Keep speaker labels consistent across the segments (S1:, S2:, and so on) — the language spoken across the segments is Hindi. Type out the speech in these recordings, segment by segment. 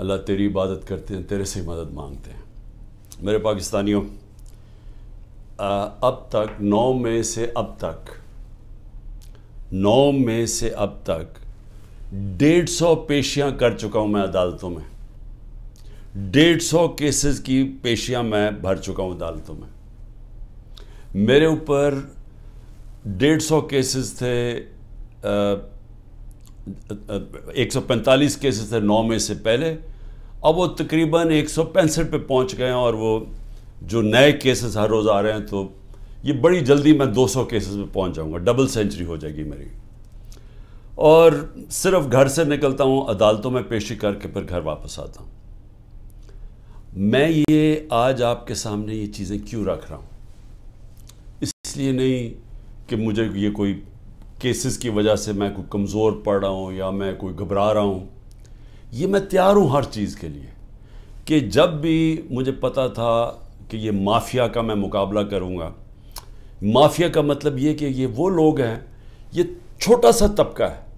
S1: अल्लाह तेरी इबादत करते हैं तेरे से ही मदद मांगते हैं मेरे पाकिस्तानियों अब तक नौ में से अब तक नौ में से अब तक डेढ़ सौ पेशियाँ कर चुका हूँ मैं अदालतों में डेढ़ सौ केसेस की पेशियाँ मैं भर चुका हूँ अदालतों में मेरे ऊपर डेढ़ सौ केसेस थे एक सौ पैंतालीस केसेस थे नौ में से पहले अब वो तकरीबन एक सौ पैंसठ पर पहुँच गए हैं और वो जो नए केसेस हर रोज़ आ रहे हैं तो ये बड़ी जल्दी मैं 200 केसेस में पहुँच जाऊँगा डबल सेंचुरी हो जाएगी मेरी और सिर्फ घर से निकलता हूँ अदालतों में पेशी करके फिर घर वापस आता हूँ मैं ये आज आपके सामने ये चीज़ें क्यों रख रहा हूँ इसलिए नहीं कि मुझे ये कोई केसेस की वजह से मैं कोई कमज़ोर पड़ रहा हूँ या मैं कोई घबरा रहा हूँ ये मैं तैयार हूँ हर चीज़ के लिए कि जब भी मुझे पता था कि ये माफिया का मैं मुकाबला करूँगा माफिया का मतलब ये कि ये वो लोग हैं ये छोटा सा तबका है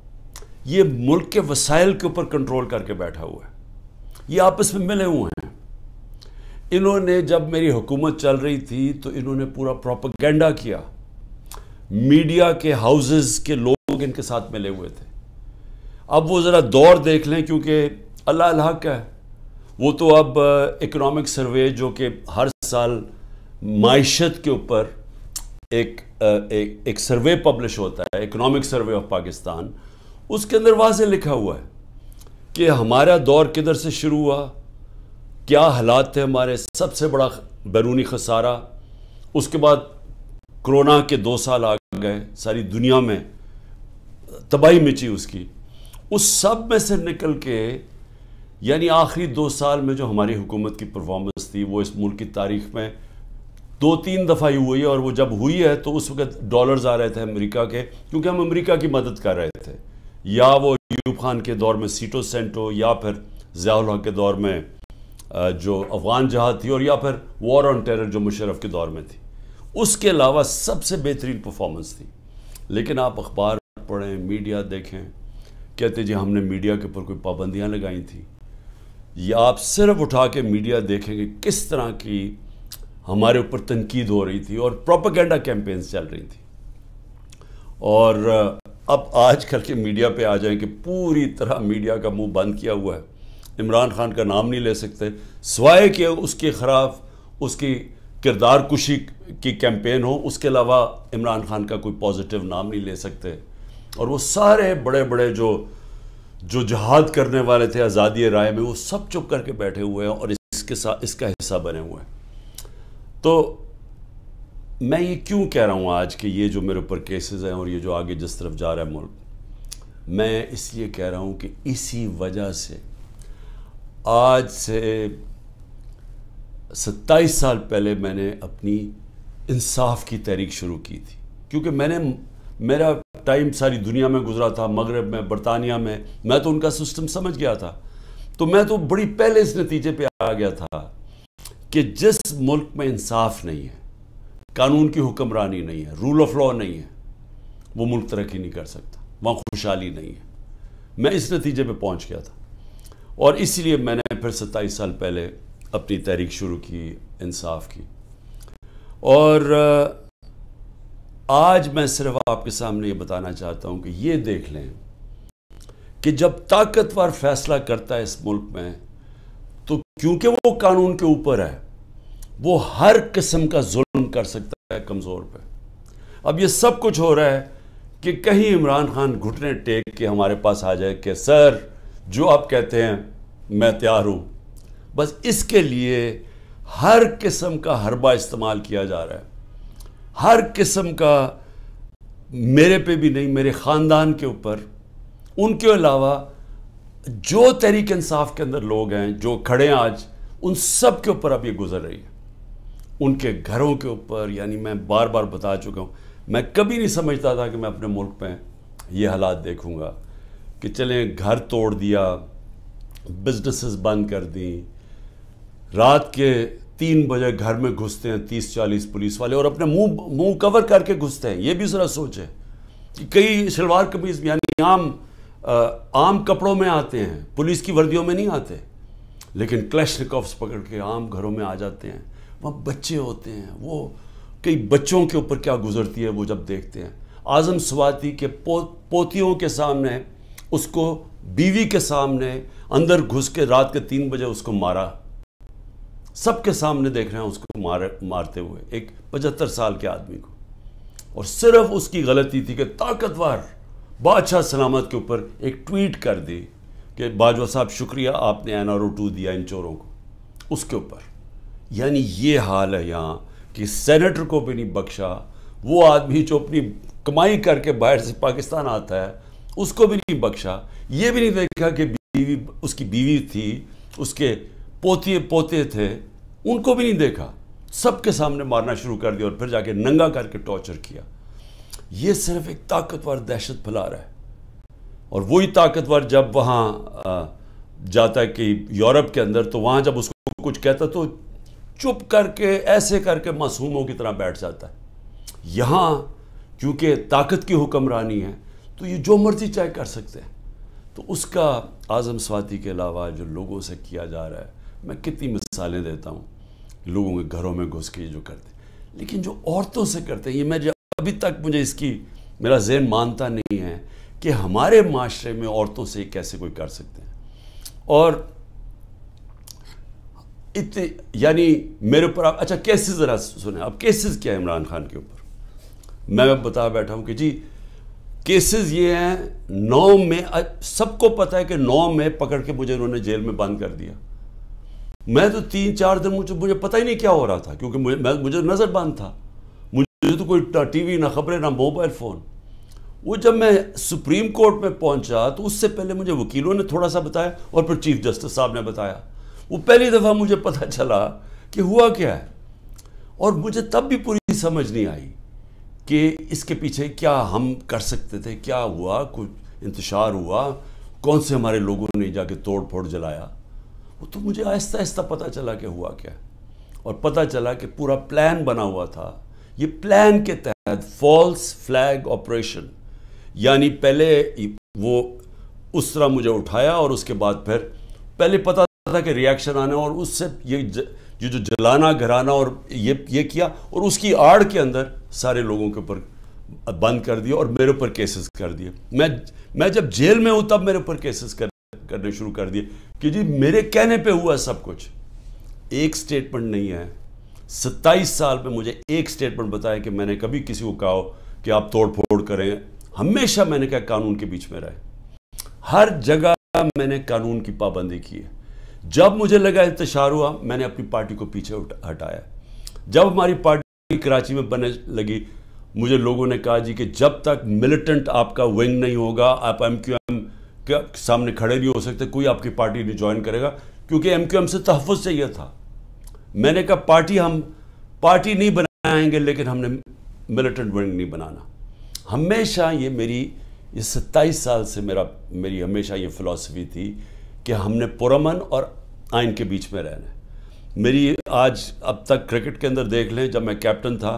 S1: ये मुल्क के वसाइल के ऊपर कंट्रोल करके बैठा हुआ है ये आपस में मिले हुए हैं इन्होंने जब मेरी हुकूमत चल रही थी तो इन्होंने पूरा प्रोपागेंडा किया मीडिया के हाउसेस के लोग इनके साथ मिले हुए थे अब वो ज़रा दौर देख लें क्योंकि अल्लाह अल्लाह का है वो तो अब इकोनॉमिक सर्वे जो कि हर साल मीशत के ऊपर एक, एक एक सर्वे पब्लिश होता है इकोनॉमिक सर्वे ऑफ पाकिस्तान उसके अंदर वाज लिखा हुआ है कि हमारा दौर किधर से शुरू हुआ क्या हालात थे हमारे सबसे बड़ा बैरूनी खसारा उसके बाद कोरोना के दो साल आ गए सारी दुनिया में तबाही मिची उसकी उस सब में से निकल के यानी आखिरी दो साल में जो हमारी हुकूमत की परफॉर्मेंस थी वो इस मुल्क की तारीख में दो तीन दफ़ा ही हुई है और वो जब हुई है तो उस वक्त डॉलर्स आ रहे थे अमेरिका के क्योंकि हम अमेरिका की मदद कर रहे थे या वो यूब खान के दौर में सीटो सेंटो या फिर ज़ियाल के दौर में जो अफगान जहाज थी और या फिर वॉर ऑन टेरर जो मुशरफ के दौर में थी उसके अलावा सबसे बेहतरीन परफॉर्मेंस थी लेकिन आप अखबार पढ़ें मीडिया देखें कहते जी हमने मीडिया के ऊपर कोई पाबंदियाँ लगाई थी या आप सिर्फ उठा के मीडिया देखेंगे किस तरह की हमारे ऊपर तनकीद हो रही थी और प्रोपागेंडा कैंपेन्स चल रही थी और अब आज कल के मीडिया पे आ जाएं कि पूरी तरह मीडिया का मुंह बंद किया हुआ है इमरान खान का नाम नहीं ले सकते सवाए के उसके ख़िलाफ़ उसकी किरदार कुशी की कैंपेन हो उसके अलावा इमरान खान का कोई पॉजिटिव नाम नहीं ले सकते और वो सारे बड़े बड़े जो जो जहाद करने वाले थे आज़ादी राय में वो सब चुप करके बैठे हुए हैं और इसके साथ इसका हिस्सा बने हुए हैं तो मैं ये क्यों कह रहा हूँ आज कि ये जो मेरे ऊपर केसेस हैं और ये जो आगे जिस तरफ जा रहा है मुल्क मैं इसलिए कह रहा हूँ कि इसी वजह से आज से सत्ताईस साल पहले मैंने अपनी इंसाफ की तहरीक शुरू की थी क्योंकि मैंने मेरा टाइम सारी दुनिया में गुजरा था मगरब में बरतानिया में मैं तो उनका सिस्टम समझ गया था तो मैं तो बड़ी पहले इस नतीजे पे आ गया था कि जिस मुल्क में इंसाफ नहीं है कानून की हुक्मरानी नहीं है रूल ऑफ लॉ नहीं है वो मुल्क तरक्की नहीं कर सकता वहाँ खुशहाली नहीं है मैं इस नतीजे पर पहुँच गया था और इसलिए मैंने फिर सत्ताईस साल पहले अपनी तहरीक शुरू की इंसाफ की और आज मैं सिर्फ आपके सामने ये बताना चाहता हूं कि ये देख लें कि जब ताकतवर फैसला करता है इस मुल्क में तो क्योंकि वो कानून के ऊपर है वो हर किस्म का जुल्म कर सकता है कमज़ोर पे अब ये सब कुछ हो रहा है कि कहीं इमरान खान घुटने टेक के हमारे पास आ जाए कि सर जो आप कहते हैं मैं तैयार हूं बस इसके लिए हर किस्म का हरबा इस्तेमाल किया जा रहा है हर किस्म का मेरे पे भी नहीं मेरे ख़ानदान के ऊपर उनके अलावा जो तहरीक इंसाफ के अंदर लोग हैं जो खड़े हैं आज उन सब के ऊपर अब ये गुजर रही है उनके घरों के ऊपर यानी मैं बार बार बता चुका हूँ मैं कभी नहीं समझता था कि मैं अपने मुल्क में ये हालात देखूँगा कि चलें घर तोड़ दिया बिजनेसेस बंद कर दी रात के तीन बजे घर में घुसते हैं तीस चालीस पुलिस वाले और अपने मुंह मुंह कवर करके घुसते हैं ये भी ज़रा सोच है कि कई शलवार कमीज यानी आम आम कपड़ों में आते हैं पुलिस की वर्दियों में नहीं आते लेकिन क्लैशनिकॉफ्स पकड़ के आम घरों में आ जाते हैं वहाँ बच्चे होते हैं वो कई बच्चों के ऊपर क्या गुजरती है वो जब देखते हैं आज़म स्वाति के पो, पोतियों के सामने उसको बीवी के सामने अंदर घुस के रात के तीन बजे उसको मारा सबके सामने देख रहे हैं उसको मार मारते हुए एक पचहत्तर साल के आदमी को और सिर्फ उसकी गलती थी कि ताकतवर बादशाह सलामत के ऊपर एक ट्वीट कर दी कि बाजवा साहब शुक्रिया आपने एन आर ओ टू दिया इन चोरों को उसके ऊपर यानी ये हाल है यहाँ कि सेनेटर को भी नहीं बख्शा वो आदमी जो अपनी कमाई करके बाहर से पाकिस्तान आता है उसको भी नहीं बख्शा ये भी नहीं देखा कि बीवी उसकी बीवी थी उसके पोतिए पोते थे उनको भी नहीं देखा सबके सामने मारना शुरू कर दिया और फिर जाके नंगा करके टॉर्चर किया ये सिर्फ एक ताकतवर दहशत फैला रहा है और वही ताकतवर जब वहाँ जाता है कि यूरोप के अंदर तो वहाँ जब उसको कुछ कहता तो चुप करके ऐसे करके मासूमों की तरह बैठ जाता है यहाँ क्योंकि ताकत की हुक्मरानी है तो ये जो मर्ज़ी चाहे कर सकते हैं तो उसका आज़म स्वाति के अलावा जो लोगों से किया जा रहा है मैं कितनी मिसालें देता हूँ लोगों के घरों में घुस के जो करते लेकिन जो औरतों से करते हैं ये मैं अभी तक मुझे इसकी मेरा जहन मानता नहीं है कि हमारे माशरे में औरतों से कैसे कोई कर सकते हैं और इतने यानी मेरे ऊपर आप अच्छा केसेस ज़रा सुने आप केसेस क्या है इमरान खान के ऊपर मैं बता बैठा हूँ कि जी केसेस ये हैं नौ में सबको पता है कि नौ में पकड़ के मुझे उन्होंने जेल में बंद कर दिया मैं तो तीन चार दिन मुझे मुझे पता ही नहीं क्या हो रहा था क्योंकि मुझे मैं मुझे नज़र बंद था मुझे तो कोई वी ना खबरें ना मोबाइल फ़ोन वो जब मैं सुप्रीम कोर्ट में पहुंचा तो उससे पहले मुझे वकीलों ने थोड़ा सा बताया और फिर चीफ जस्टिस साहब ने बताया वो पहली दफ़ा मुझे पता चला कि हुआ क्या है और मुझे तब भी पूरी समझ नहीं आई कि इसके पीछे क्या हम कर सकते थे क्या हुआ कुछ इंतजार हुआ कौन से हमारे लोगों ने जाके तोड़ फोड़ जलाया वो तो मुझे आहिस्ता आहिस्ता पता चला कि हुआ क्या और पता चला कि पूरा प्लान बना हुआ था ये प्लान के तहत फॉल्स फ्लैग ऑपरेशन यानी पहले वो उस तरह मुझे उठाया और उसके बाद फिर पहले पता था कि रिएक्शन आना और उससे ये ज, ये जो जलाना घराना और ये ये किया और उसकी आड़ के अंदर सारे लोगों के ऊपर बंद कर दिया और मेरे ऊपर केसेस कर दिए मैं मैं जब जेल में हूँ तब मेरे ऊपर केसेस कर करने शुरू कर दिए कि जी मेरे कहने पे हुआ सब कुछ एक स्टेटमेंट नहीं है सत्ताईस साल में मुझे एक स्टेटमेंट बताया कि मैंने कभी किसी को कहा कि आप तोड़ फोड़ करें हमेशा मैंने कहा कानून के बीच में रहे हर जगह मैंने कानून की पाबंदी की है जब मुझे लगा इंतजार हुआ मैंने अपनी पार्टी को पीछे हटाया जब हमारी पार्टी कराची में बने लगी मुझे लोगों ने कहा जी कि जब तक मिलिटेंट आपका विंग नहीं होगा आप एम क्यू सामने खड़े नहीं हो सकते कोई आपकी पार्टी नहीं ज्वाइन करेगा क्योंकि एम से तहफ़ चाहिए था मैंने कहा पार्टी हम पार्टी नहीं बनाएंगे लेकिन हमने मिलिटेंट विंग नहीं बनाना हमेशा ये मेरी ये सत्ताईस साल से मेरा मेरी हमेशा ये फ़िलासफ़ी थी कि हमने पुरमन और आइन के बीच में रहना है मेरी आज अब तक क्रिकेट के अंदर देख लें जब मैं कैप्टन था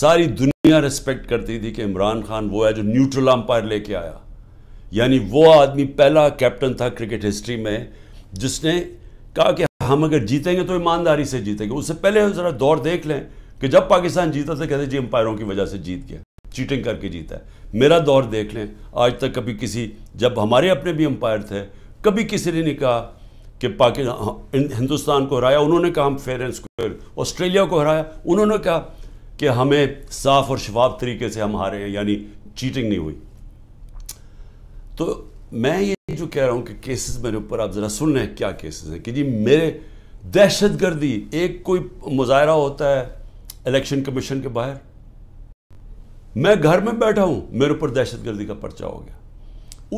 S1: सारी दुनिया रिस्पेक्ट करती थी कि इमरान खान वो है जो न्यूट्रल अंपायर लेके आया यानी वो आदमी पहला कैप्टन था क्रिकेट हिस्ट्री में जिसने कहा कि हम अगर जीतेंगे तो ईमानदारी से जीतेंगे उससे पहले ज़रा दौर देख लें कि जब पाकिस्तान जीता था कहते जी अंपायरों की वजह से जीत गया चीटिंग करके जीता है मेरा दौर देख लें आज तक कभी किसी जब हमारे अपने भी अंपायर थे कभी किसी ने नहीं कहा कि पाकिस्तान हाँ, हिंदुस्तान को हराया उन्होंने कहा हम फेयर एंड स्क्वेयर ऑस्ट्रेलिया को हराया उन्होंने कहा कि हमें साफ और शफाफ तरीके से हम हारे हैं यानी चीटिंग नहीं हुई तो मैं ये जो कह रहा हूँ कि केसेस मेरे ऊपर आप ज़रा सुन रहे हैं क्या केसेस हैं कि जी मेरे दहशत गर्दी एक कोई मुजाहरा होता है इलेक्शन कमीशन के बाहर मैं घर में बैठा हूँ मेरे ऊपर दहशत गर्दी का पर्चा हो गया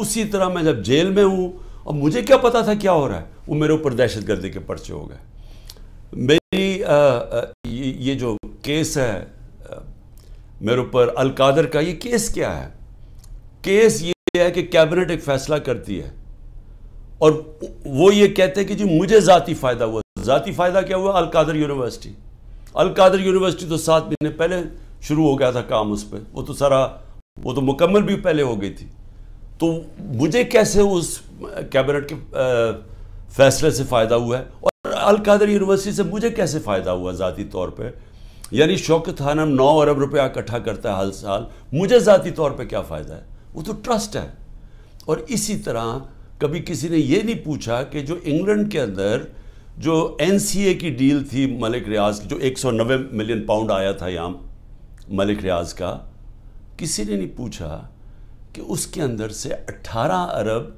S1: उसी तरह मैं जब जेल में हूँ और मुझे क्या पता था क्या हो रहा है वो मेरे ऊपर दहशत गर्दी के पर्चे हो गए मेरी आ, आ, ये, ये जो केस है आ, मेरे ऊपर अलकादर का ये केस क्या है केस ये यह है कि कैबिनेट एक फैसला करती है और वो ये कहते हैं कि जी मुझे ज़ाती फ़ायदा हुआ ज़ाती फ़ायदा क्या हुआ अलकादर यूनिवर्सिटी अलकादर यूनिवर्सिटी तो सात महीने पहले शुरू हो गया था काम उस पर वो तो सारा वो तो मुकम्मल भी पहले हो गई थी तो मुझे कैसे उस कैबिनेट के फैसले से फ़ायदा हुआ है और अलकादर यूनिवर्सिटी से मुझे कैसे फ़ायदा हुआ ज़ाती तौर पर यानी शौकत हानम नौ अरब रुपया इकट्ठा करता है हर साल मुझे ज़ाती तौर पर क्या फ़ायदा है वो तो ट्रस्ट है और इसी तरह कभी किसी ने ये नहीं पूछा कि जो इंग्लैंड के अंदर जो एन की डील थी मलिक रियाज की जो 190 मिलियन पाउंड आया था यहाँ मलिक रियाज का किसी ने नहीं पूछा कि उसके अंदर से 18 अरब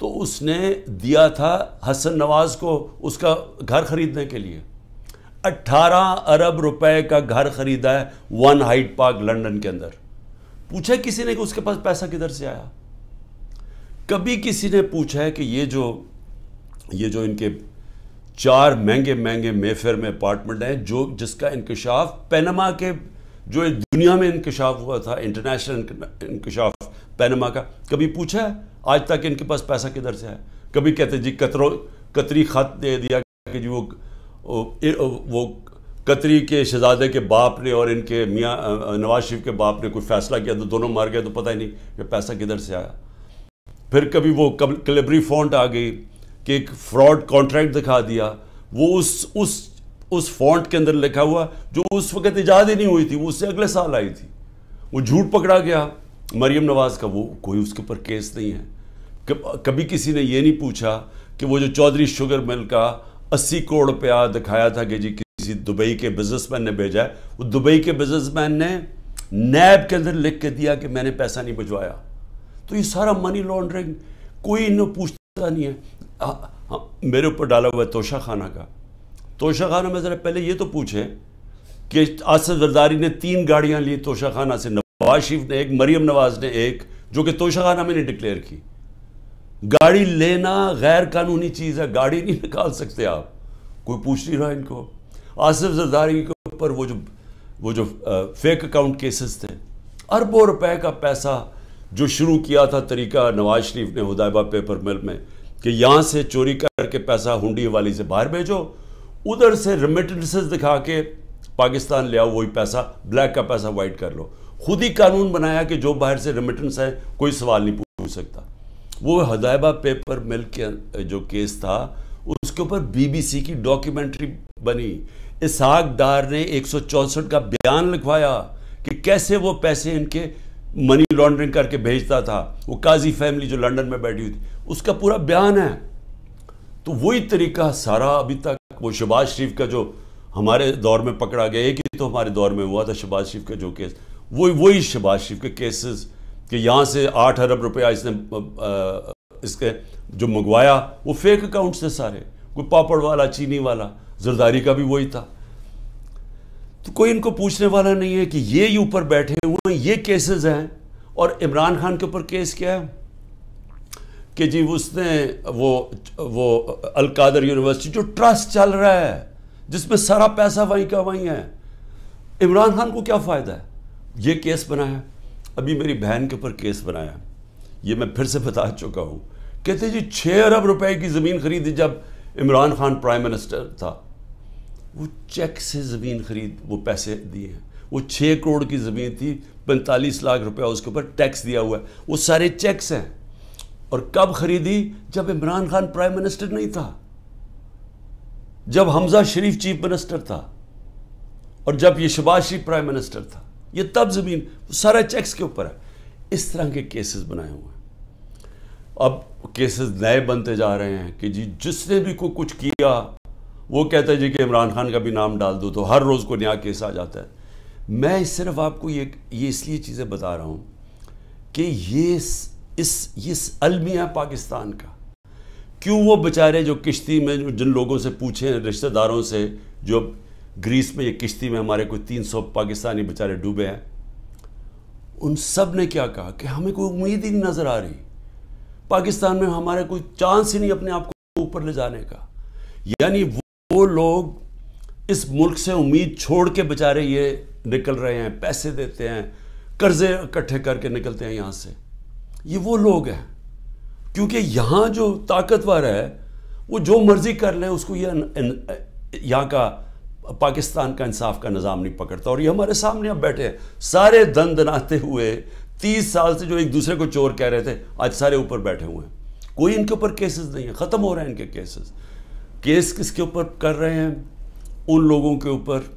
S1: तो उसने दिया था हसन नवाज को उसका घर खरीदने के लिए 18 अरब रुपए का घर खरीदा है वन हाइट पार्क लंदन के अंदर पूछा किसी ने कि उसके पास पैसा किधर से आया कभी किसी ने पूछा है कि ये जो ये जो इनके चार महंगे महंगे मेफेयर में अपार्टमेंट हैं जो जिसका इंकशाफ पैनमा के जो दुनिया में इंकशाफ हुआ था इंटरनेशनल इंकशाफ पैनमा का कभी पूछा है आज तक इनके पास पैसा किधर से है कभी कहते जी कतरों कतरी खत दे दिया कि जी वो वो कतरी के शहजादे के बाप ने और इनके मियाँ नवाज शरीफ के बाप ने कोई फैसला किया तो दोनों मर गए तो पता ही नहीं कि पैसा किधर से आया फिर कभी वो कलेबरी फॉन्ट आ गई कि एक फ्रॉड कॉन्ट्रैक्ट दिखा दिया वो उस उस उस फॉन्ट के अंदर लिखा हुआ जो उस वक्त ईजाद ही नहीं हुई थी वो उससे अगले साल आई थी वो झूठ पकड़ा गया मरियम नवाज़ का वो कोई उसके ऊपर केस नहीं है कभी किसी ने ये नहीं पूछा कि वो जो चौधरी शुगर मिल का अस्सी करोड़ रुपया दिखाया था कि जी किसी दुबई के बिजनेसमैन ने भेजा है वो दुबई के बिजनेसमैन ने नैब के अंदर लिख के दिया कि मैंने पैसा नहीं भिजवाया तो ये सारा मनी लॉन्ड्रिंग कोई इन पूछता नहीं है आ, आ, मेरे ऊपर डाला हुआ है तोशा खाना का तोशा खाना में ज़रा पहले ये तो पूछें कि आसफ जरदारी ने तीन गाड़ियाँ ली तोशा खाना से नवाज शरीफ ने एक मरियम नवाज ने एक जो कि तोशा खाना में डिक्लेयर की गाड़ी लेना गैर कानूनी चीज़ है गाड़ी नहीं निकाल सकते आप कोई पूछ नहीं रहा इनको आसिफ जरदारी के ऊपर वो जो वो जो फेक अकाउंट केसेस थे अरबों रुपए का पैसा जो शुरू किया था तरीका नवाज शरीफ ने हुदायबा पेपर मिल में कि यहाँ से चोरी करके पैसा हुंडी वाली से बाहर भेजो उधर से रिमिटेंसेस दिखा के पाकिस्तान ले आओ वही पैसा ब्लैक का पैसा वाइट कर लो खुद ही कानून बनाया कि जो बाहर से रिमिटेंस है कोई सवाल नहीं पूछ सकता वो हदायबा पेपर मिल के जो केस था उसके ऊपर बीबीसी की डॉक्यूमेंट्री बनी इसहाक दार ने एक का बयान लिखवाया कि कैसे वो पैसे इनके मनी लॉन्ड्रिंग करके भेजता था वो काजी फैमिली जो लंदन में बैठी हुई थी उसका पूरा बयान है तो वही तरीका सारा अभी तक वो शबाज शरीफ का जो हमारे दौर में पकड़ा गया एक ही तो हमारे दौर में हुआ था शबाज शरीफ का जो केस वही वही शबाज शरीफ के केसेस कि यहाँ से आठ अरब रुपया इसने इसके जो मंगवाया वो फेक अकाउंट्स थे सारे कोई पापड़ वाला चीनी वाला जरदारी का भी वही था तो कोई इनको पूछने वाला नहीं है कि ये ही ऊपर बैठे हुए ये केसेस हैं और इमरान खान के ऊपर केस क्या है कि जी उसने वो वो अलकादर यूनिवर्सिटी जो ट्रस्ट चल रहा है जिसमें सारा पैसा वहीं का वहीं है इमरान खान को क्या फ़ायदा है ये केस बनाया अभी मेरी बहन के ऊपर केस बनाया ये मैं फिर से बता चुका हूँ कहते जी छः अरब रुपए की ज़मीन खरीदी जब इमरान खान प्राइम मिनिस्टर था वो चेक से ज़मीन खरीद वो पैसे दिए हैं वो छः करोड़ की ज़मीन थी पैंतालीस लाख रुपया उसके ऊपर टैक्स दिया हुआ है वो सारे चेक्स हैं और कब खरीदी जब इमरान खान प्राइम मिनिस्टर नहीं था जब हमजा शरीफ चीफ मिनिस्टर था और जब ये शबाज शरीफ प्राइम मिनिस्टर था ये तब ज़मीन सारा चेक्स के ऊपर है इस तरह के केसेस बनाए हुए हैं अब केसेस नए बनते जा रहे हैं कि जी जिसने भी को कुछ किया वो कहता है जी कि इमरान खान का भी नाम डाल दो तो हर रोज़ को नया केस आ जाता है मैं सिर्फ आपको ये ये इसलिए चीज़ें बता रहा हूँ कि ये इस ये अलमिया पाकिस्तान का क्यों वो बेचारे जो किश्ती में जो जिन लोगों से पूछे रिश्तेदारों से जो ग्रीस में ये किश्ती में हमारे तीन 300 पाकिस्तानी बेचारे डूबे हैं उन सब ने क्या कहा कि हमें कोई उम्मीद ही नहीं नज़र आ रही पाकिस्तान में हमारा कोई चांस ही नहीं अपने आप को ऊपर ले जाने का यानी वो लोग इस मुल्क से उम्मीद छोड़ के बेचारे ये निकल रहे हैं पैसे देते हैं कर्जे इकट्ठे करके निकलते हैं यहाँ से ये वो लोग हैं क्योंकि यहाँ जो ताकतवर है वो जो मर्जी कर लें उसको ये यहाँ का पाकिस्तान का इंसाफ का निज़ाम नहीं पकड़ता और ये हमारे सामने अब बैठे हैं सारे दंद दनाते हुए तीस साल से जो एक दूसरे को चोर कह रहे थे आज सारे ऊपर बैठे हुए हैं कोई इनके ऊपर केसेस नहीं है ख़त्म हो रहे हैं इनके केसेस केस किसके ऊपर कर रहे हैं उन लोगों के ऊपर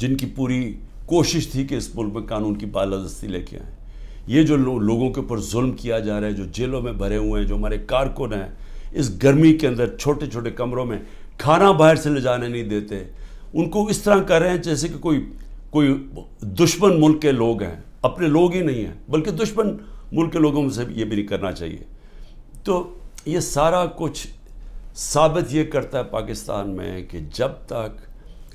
S1: जिनकी पूरी कोशिश थी कि इस मुल्क में कानून की बालादस्ती लेके आए ये जो लो, लोगों के ऊपर जुल्म किया जा रहा है जो जेलों में भरे हुए हैं जो हमारे कारकुन हैं इस गर्मी के अंदर छोटे छोटे कमरों में खाना बाहर से ले जाने नहीं देते उनको इस तरह कर रहे हैं जैसे कि कोई कोई दुश्मन मुल्क के लोग हैं अपने लोग ही नहीं हैं बल्कि दुश्मन मुल्क के लोगों से ये भी नहीं करना चाहिए तो ये सारा कुछ साबित ये करता है पाकिस्तान में कि जब तक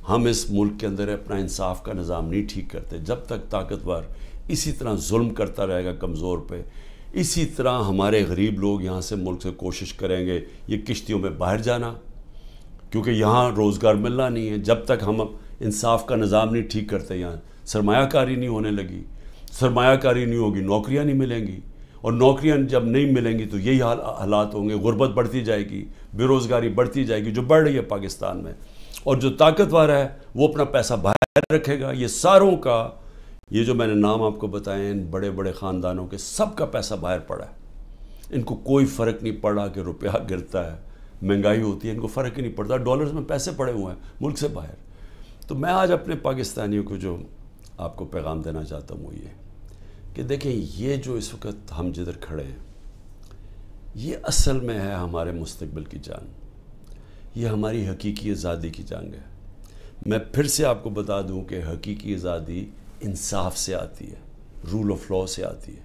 S1: हम इस मुल्क के अंदर अपना इंसाफ का निज़ाम नहीं ठीक करते जब तक ताकतवर इसी तरह जुल्म करता रहेगा कमज़ोर पे इसी तरह हमारे गरीब लोग यहाँ से मुल्क से कोशिश करेंगे ये किश्तियों में बाहर जाना क्योंकि यहाँ रोज़गार मिलना नहीं है जब तक हम इंसाफ का निज़ाम नहीं ठीक करते यहाँ सरमाकारी नहीं होने लगी सरमाकारी नहीं होगी नौकरियाँ नहीं मिलेंगी और नौकरियाँ जब नहीं मिलेंगी तो यही हालात होंगे गुर्बत बढ़ती जाएगी बेरोज़गारी बढ़ती जाएगी जो बढ़ रही है पाकिस्तान में और जो ताकतवर है वो अपना पैसा बाहर रखेगा ये सारों का ये जो मैंने नाम आपको बताए इन बड़े बड़े ख़ानदानों के सब का पैसा बाहर पड़ा है इनको कोई फ़र्क नहीं पड़ा कि रुपया गिरता है महंगाई होती है इनको फ़र्क ही नहीं पड़ता डॉलर्स में पैसे पड़े हुए हैं मुल्क से बाहर तो मैं आज अपने पाकिस्तानियों को जो आपको पैगाम देना चाहता हूँ वो ये कि देखें ये जो इस वक्त हम जिधर खड़े हैं ये असल में है हमारे मुस्तबिल की जान ये हमारी हकीकी आज़ादी की जंग है मैं फिर से आपको बता दूँ कि हकीकी आज़ादी इंसाफ से आती है रूल ऑफ लॉ से आती है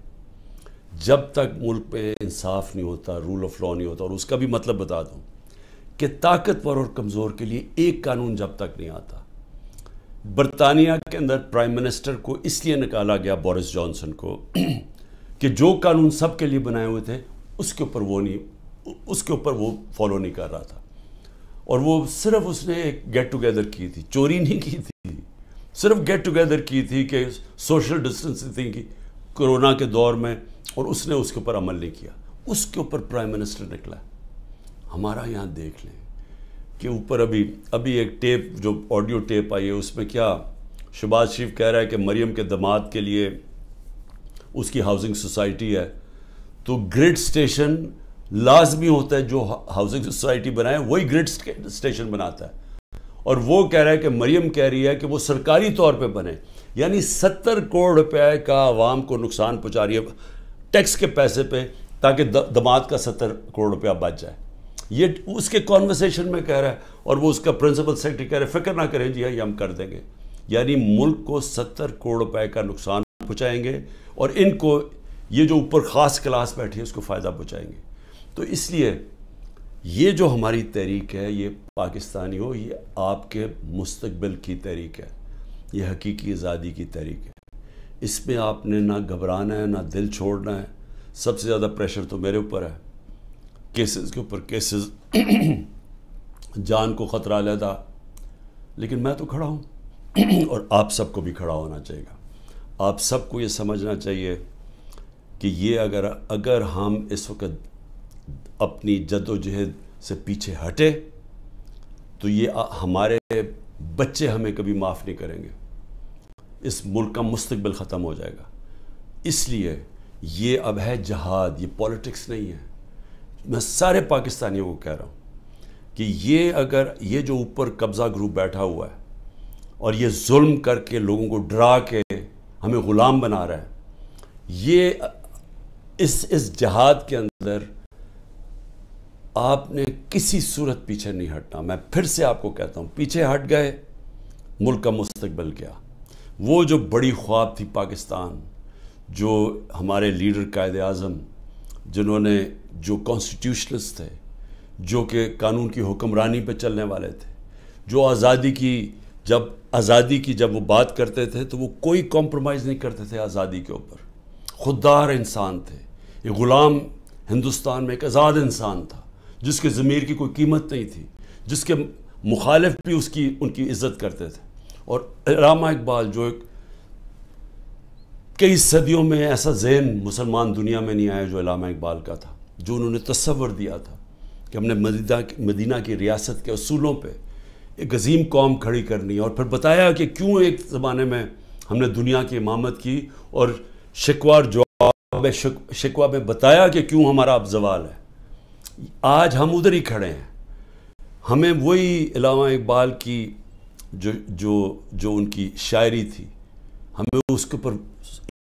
S1: जब तक मुल्क पे इंसाफ नहीं होता रूल ऑफ लॉ नहीं होता और उसका भी मतलब बता दूं कि ताकतवर और कमज़ोर के लिए एक कानून जब तक नहीं आता बरतानिया के अंदर प्राइम मिनिस्टर को इसलिए निकाला गया बोरिस जॉनसन को कि जो कानून सब के लिए बनाए हुए थे उसके ऊपर वो नहीं उसके ऊपर वो फॉलो नहीं कर रहा था और वो सिर्फ उसने एक गेट टुगेदर की थी चोरी नहीं की थी सिर्फ गेट टुगेदर की थी कि सोशल डिस्टेंसिंग की कोरोना के दौर में और उसने उसके ऊपर अमल नहीं किया उसके ऊपर प्राइम मिनिस्टर निकला हमारा यहाँ देख लें कि ऊपर अभी अभी एक टेप जो ऑडियो टेप आई है उसमें क्या शुबाज शरीफ कह रहा है कि मरियम के दमाद के लिए उसकी हाउसिंग सोसाइटी है तो ग्रिड स्टेशन लाजमी होता है जो हाउसिंग सोसाइटी बनाए वही ग्रिड स्टेशन बनाता है और वो कह रहा है कि मरियम कह रही है कि वो सरकारी तौर पे बने यानी सत्तर करोड़ रुपए का आवाम को नुकसान पहुँचा रही है टैक्स के पैसे पे ताकि दमाद का सत्तर करोड़ रुपया बच जाए ये उसके कॉन्वर्सेशन में कह रहा है और वो उसका प्रिंसिपल सेक्रेटरी कह रहे हैं फिक्र ना करें जी हाँ ये हम कर देंगे यानी मुल्क को सत्तर करोड़ रुपए का नुकसान पहुँचाएंगे और इनको ये जो ऊपर ख़ास क्लास बैठी है उसको फ़ायदा पहुँचाएंगे तो इसलिए ये जो हमारी तहरीक है ये पाकिस्तानी हो ये आपके मुस्तबिल की तहरीक है ये हकीकी आज़ादी की तहरीक है इसमें आपने ना घबराना है ना दिल छोड़ना है सबसे ज़्यादा प्रेशर तो मेरे ऊपर है केसेस के ऊपर केसेस जान को ख़तरा लेता लेकिन मैं तो खड़ा हूँ और आप सबको भी खड़ा होना चाहिए आप सबको ये समझना चाहिए कि ये अगर अगर हम इस वक्त अपनी जदोजहद से पीछे हटे तो ये हमारे बच्चे हमें कभी माफ़ नहीं करेंगे इस मुल्क का मुस्तबिल ख़त्म हो जाएगा इसलिए ये अब है जहाद ये पॉलिटिक्स नहीं है मैं सारे पाकिस्तानियों को कह रहा हूँ कि ये अगर ये जो ऊपर कब्ज़ा ग्रुप बैठा हुआ है और ये जुल्म करके लोगों को डरा के हमें ग़ुलाम बना रहा है ये इस इस जहाद के अंदर आपने किसी सूरत पीछे नहीं हटना मैं फिर से आपको कहता हूँ पीछे हट गए मुल्क का मुस्तबिल क्या वो जो बड़ी ख्वाब थी पाकिस्तान जो हमारे लीडर कायद अज़म जिन्होंने जो कॉन्स्टिट्यूशनलिस्ट थे जो कि कानून की हुक्मरानी पर चलने वाले थे जो आज़ादी की जब आज़ादी की जब वो बात करते थे तो वो कोई कॉम्प्रोमाइज़ नहीं करते थे आज़ादी के ऊपर खुददार इंसान थे ये ग़ुलाम हिंदुस्तान में एक आज़ाद इंसान था जिसके ज़मीर की कोई कीमत नहीं थी जिसके मुखालफ भी उसकी उनकी इज़्ज़त करते थे और रामा इकबाल जो एक कई सदियों में ऐसा जहन मुसलमान दुनिया में नहीं आया जो अलामा इकबाल का था जो उन्होंने तस्वर दिया था कि हमने मदीना मदीना की रियासत के असूलों पे एक अजीम कौम खड़ी करनी और फिर बताया कि क्यों एक ज़माने में हमने दुनिया की इमामत की और शिकवार जवाब शिकवा में बताया कि क्यों हमारा अब जवाल है आज हम उधर ही खड़े हैं हमें वही इलामा इकबाल की जो जो जो उनकी शायरी थी हमें उसके ऊपर